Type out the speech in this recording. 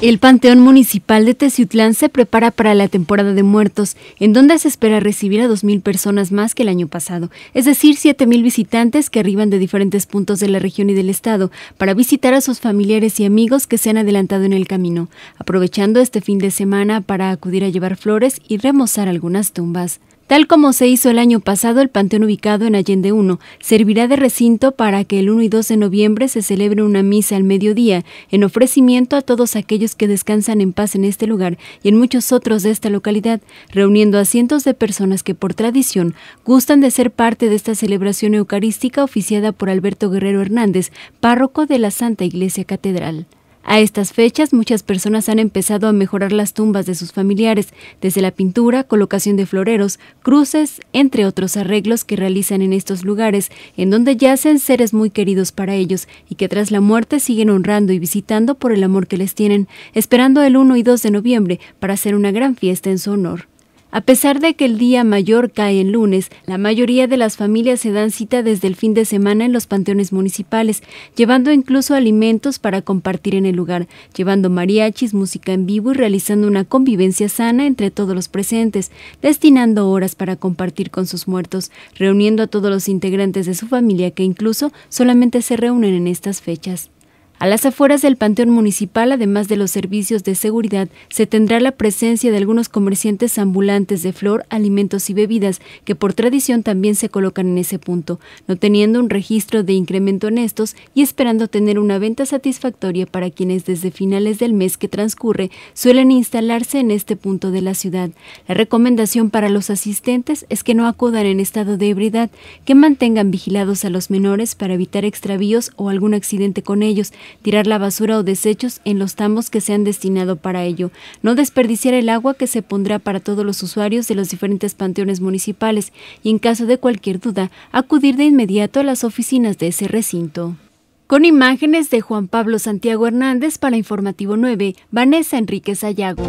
El Panteón Municipal de Teciutlán se prepara para la temporada de muertos, en donde se espera recibir a 2.000 personas más que el año pasado, es decir, 7.000 visitantes que arriban de diferentes puntos de la región y del estado para visitar a sus familiares y amigos que se han adelantado en el camino, aprovechando este fin de semana para acudir a llevar flores y remozar algunas tumbas. Tal como se hizo el año pasado, el panteón ubicado en Allende 1 servirá de recinto para que el 1 y 2 de noviembre se celebre una misa al mediodía en ofrecimiento a todos aquellos que descansan en paz en este lugar y en muchos otros de esta localidad, reuniendo a cientos de personas que por tradición gustan de ser parte de esta celebración eucarística oficiada por Alberto Guerrero Hernández, párroco de la Santa Iglesia Catedral. A estas fechas, muchas personas han empezado a mejorar las tumbas de sus familiares, desde la pintura, colocación de floreros, cruces, entre otros arreglos que realizan en estos lugares, en donde yacen seres muy queridos para ellos y que tras la muerte siguen honrando y visitando por el amor que les tienen, esperando el 1 y 2 de noviembre para hacer una gran fiesta en su honor. A pesar de que el día mayor cae en lunes, la mayoría de las familias se dan cita desde el fin de semana en los panteones municipales, llevando incluso alimentos para compartir en el lugar, llevando mariachis, música en vivo y realizando una convivencia sana entre todos los presentes, destinando horas para compartir con sus muertos, reuniendo a todos los integrantes de su familia que incluso solamente se reúnen en estas fechas. A las afueras del Panteón Municipal, además de los servicios de seguridad, se tendrá la presencia de algunos comerciantes ambulantes de flor, alimentos y bebidas, que por tradición también se colocan en ese punto, no teniendo un registro de incremento en estos y esperando tener una venta satisfactoria para quienes desde finales del mes que transcurre suelen instalarse en este punto de la ciudad. La recomendación para los asistentes es que no acudan en estado de ebriedad, que mantengan vigilados a los menores para evitar extravíos o algún accidente con ellos, tirar la basura o desechos en los tambos que se han destinado para ello, no desperdiciar el agua que se pondrá para todos los usuarios de los diferentes panteones municipales y en caso de cualquier duda, acudir de inmediato a las oficinas de ese recinto. Con imágenes de Juan Pablo Santiago Hernández para Informativo 9, Vanessa Enríquez Ayago.